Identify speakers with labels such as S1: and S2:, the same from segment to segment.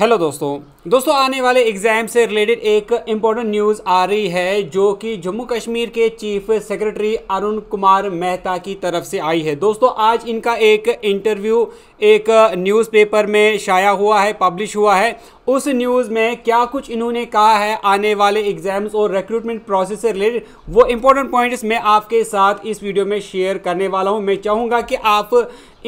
S1: hello दोस्तों दोस्तों आने वाले एग्ज़ाम से रिलेटेड एक इम्पॉर्टेंट न्यूज़ आ रही है जो कि जम्मू कश्मीर के चीफ सेक्रेटरी अरुण कुमार मेहता की तरफ से आई है दोस्तों आज इनका एक इंटरव्यू एक न्यूज़पेपर में शाया हुआ है पब्लिश हुआ है उस न्यूज़ में क्या कुछ इन्होंने कहा है आने वाले एग्जाम्स और रिक्रूटमेंट प्रोसेस से रिलेटेड वो इंपॉर्टेंट पॉइंट्स मैं आपके साथ इस वीडियो में शेयर करने वाला हूँ मैं चाहूँगा कि आप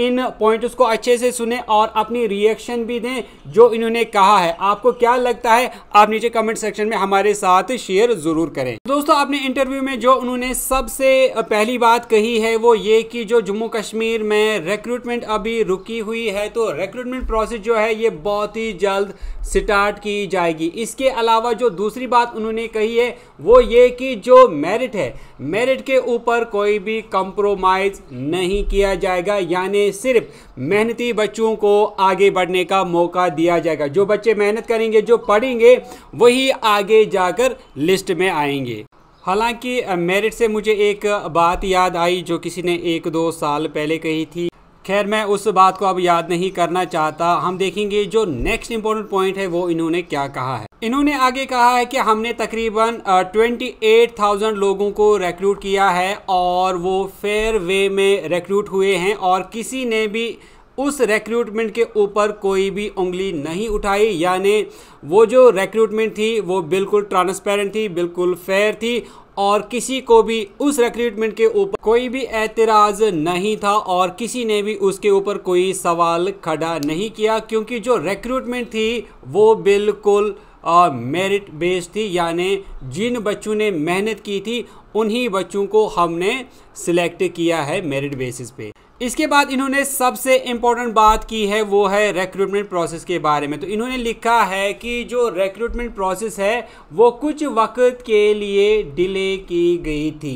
S1: इन पॉइंट्स को अच्छे से सुने और अपनी रिएक्शन भी दें जो इन्होंने कहा है आपको क्या लगता है आप नीचे कमेंट सेक्शन में हमारे साथ शेयर ज़रूर करें दोस्तों अपने इंटरव्यू में जो उन्होंने सबसे पहली बात कही है वो ये कि जो जम्मू कश्मीर में रिक्रूटमेंट अभी रुकी हुई है तो रिक्रूटमेंट प्रोसेस जो है ये बहुत ही जल्द स्टार्ट की जाएगी इसके अलावा जो दूसरी बात उन्होंने कही है वो ये कि जो मेरिट है मेरिट के ऊपर कोई भी कंप्रोमाइज़ नहीं किया जाएगा यानी सिर्फ मेहनती बच्चों को आगे बढ़ने का मौका दिया जाएगा जो बच्चे मेहनत करेंगे जो पढ़ेंगे वही आगे जाकर लिस्ट में आएंगे हालांकि मेरिट से मुझे एक बात याद आई जो किसी ने एक दो साल पहले कही थी खैर मैं उस बात को अब याद नहीं करना चाहता हम देखेंगे जो नेक्स्ट इम्पोर्टेंट पॉइंट है वो इन्होंने क्या कहा है इन्होंने आगे कहा है कि हमने तकरीबन 28,000 लोगों को रिक्रूट किया है और वो फेयर वे में रिक्रूट हुए हैं और किसी ने भी उस रिक्रूटमेंट के ऊपर कोई भी उंगली नहीं उठाई यानी वो जो रिक्रूटमेंट थी वो बिल्कुल ट्रांसपेरेंट थी बिल्कुल फेयर थी और किसी को भी उस रिक्रूटमेंट के ऊपर कोई भी एतराज़ नहीं था और किसी ने भी उसके ऊपर कोई सवाल खड़ा नहीं किया क्योंकि जो रिक्रूटमेंट थी वो बिल्कुल मेरिट बेस्ड थी यानी जिन बच्चों ने मेहनत की थी उन्हीं बच्चों को हमने सिलेक्ट किया है मेरिट बेसिस पे इसके बाद इन्होंने सबसे इम्पोर्टेंट बात की है वो है रिक्रूटमेंट प्रोसेस के बारे में तो इन्होंने लिखा है कि जो रिक्रूटमेंट प्रोसेस है वो कुछ वक्त के लिए डिले की गई थी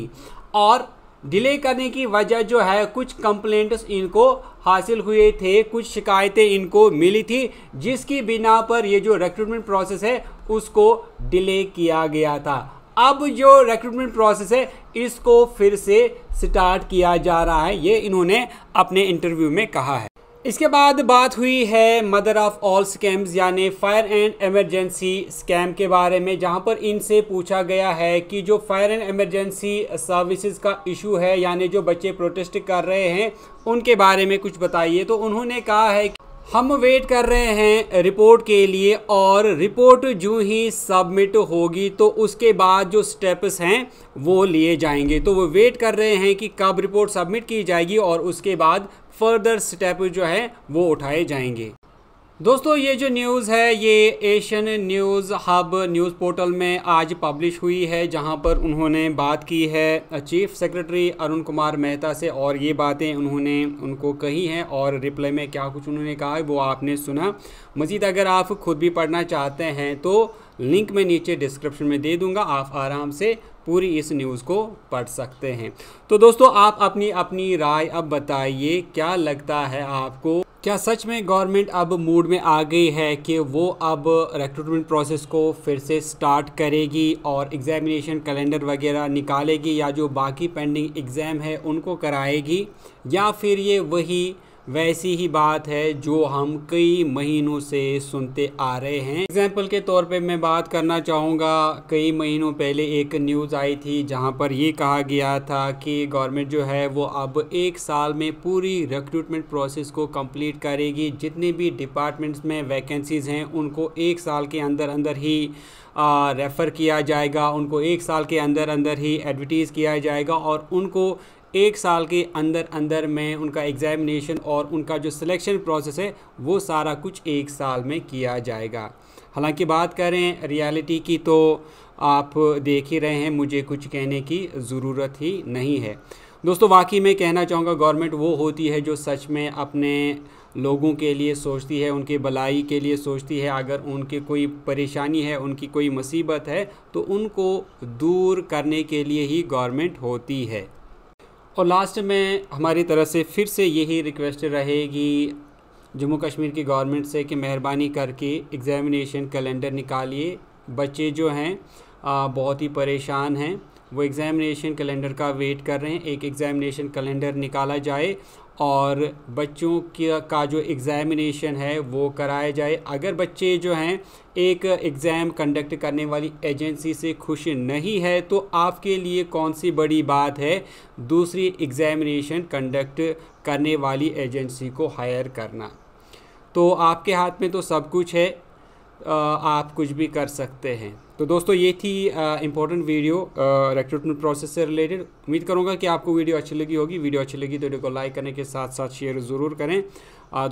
S1: और डिले करने की वजह जो है कुछ कंप्लेंट्स इनको हासिल हुए थे कुछ शिकायतें इनको मिली थी जिसकी बिना पर ये जो रिक्रूटमेंट प्रोसेस है उसको डिले किया गया था अब जो रिक्रूटमेंट प्रोसेस है इसको फिर से स्टार्ट किया जा रहा है ये इन्होंने अपने इंटरव्यू में कहा है इसके बाद बात हुई है मदर ऑफ़ ऑल स्कैम्स यानी फायर एंड एमरजेंसी स्कैम के बारे में जहां पर इनसे पूछा गया है कि जो फायर एंड एमरजेंसी सर्विसेज का इशू है यानी जो बच्चे प्रोटेस्ट कर रहे हैं उनके बारे में कुछ बताइए तो उन्होंने कहा है कि हम वेट कर रहे हैं रिपोर्ट के लिए और रिपोर्ट जो ही सबमिट होगी तो उसके बाद जो स्टेप्स हैं वो लिए जाएंगे तो वो वेट कर रहे हैं कि कब रिपोर्ट सबमिट की जाएगी और उसके बाद फर्दर स्टेप जो है वो उठाए जाएंगे दोस्तों ये जो न्यूज़ है ये Asian news hub news portal में आज पब्लिश हुई है जहां पर उन्होंने बात की है चीफ सेक्रेटरी अरुण कुमार मेहता से और ये बातें उन्होंने उनको कही हैं और रिप्लाई में क्या कुछ उन्होंने कहा है वो आपने सुना मज़ीद अगर आप ख़ुद भी पढ़ना चाहते हैं तो लिंक मैं नीचे डिस्क्रिप्शन में दे दूँगा आप आराम से पूरी इस न्यूज़ को पढ़ सकते हैं तो दोस्तों आप अपनी अपनी राय अब बताइए क्या लगता है आपको क्या सच में गवर्नमेंट अब मूड में आ गई है कि वो अब रिक्रूटमेंट प्रोसेस को फिर से स्टार्ट करेगी और एग्ज़ामिनेशन कैलेंडर वगैरह निकालेगी या जो बाकी पेंडिंग एग्ज़ाम है उनको कराएगी या फिर ये वही वैसी ही बात है जो हम कई महीनों से सुनते आ रहे हैं एग्जाम्पल के तौर पे मैं बात करना चाहूँगा कई महीनों पहले एक न्यूज़ आई थी जहाँ पर ये कहा गया था कि गवर्नमेंट जो है वो अब एक साल में पूरी रिक्रूटमेंट प्रोसेस को कंप्लीट करेगी जितने भी डिपार्टमेंट्स में वैकेंसीज़ हैं उनको एक साल के अंदर अंदर ही रेफ़र किया जाएगा उनको एक साल के अंदर अंदर ही एडवर्टीज़ किया जाएगा और उनको एक साल के अंदर अंदर में उनका एग्ज़ामिनेशन और उनका जो सिलेक्शन प्रोसेस है वो सारा कुछ एक साल में किया जाएगा हालांकि बात करें रियलिटी की तो आप देख ही रहे हैं मुझे कुछ कहने की ज़रूरत ही नहीं है दोस्तों वाकई में कहना चाहूँगा गवर्नमेंट वो होती है जो सच में अपने लोगों के लिए सोचती है उनके भलाई के लिए सोचती है अगर उनकी कोई परेशानी है उनकी कोई मुसीबत है तो उनको दूर करने के लिए ही गवर्नमेंट होती है और लास्ट में हमारी तरफ से फिर से यही रिक्वेस्ट रहेगी जम्मू कश्मीर की गवर्नमेंट से कि मेहरबानी करके एग्ज़ामिनेशन कैलेंडर निकालिए बच्चे जो हैं बहुत ही परेशान हैं वो एग्ज़ामिनेशन कैलेंडर का वेट कर रहे हैं एक एग्ज़ामिनेशन कैलेंडर निकाला जाए और बच्चों के का जो एग्ज़ामिनेशन है वो कराया जाए अगर बच्चे जो हैं एक एग्ज़ाम कंडक्ट करने वाली एजेंसी से खुश नहीं है तो आपके लिए कौन सी बड़ी बात है दूसरी एग्ज़ामिनेशन कंडक्ट करने वाली एजेंसी को हायर करना तो आपके हाथ में तो सब कुछ है आप कुछ भी कर सकते हैं तो दोस्तों ये थी इंपॉर्टेंट वीडियो रिक्रूटमेंट प्रोसेस से रिलेटेड उम्मीद करूँगा कि आपको वीडियो अच्छी लगी होगी वीडियो अच्छी लगी तो वीडियो को लाइक करने के साथ साथ शेयर ज़रूर करें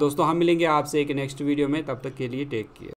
S1: दोस्तों हम मिलेंगे आपसे एक नेक्स्ट वीडियो में तब तक के लिए टेक केयर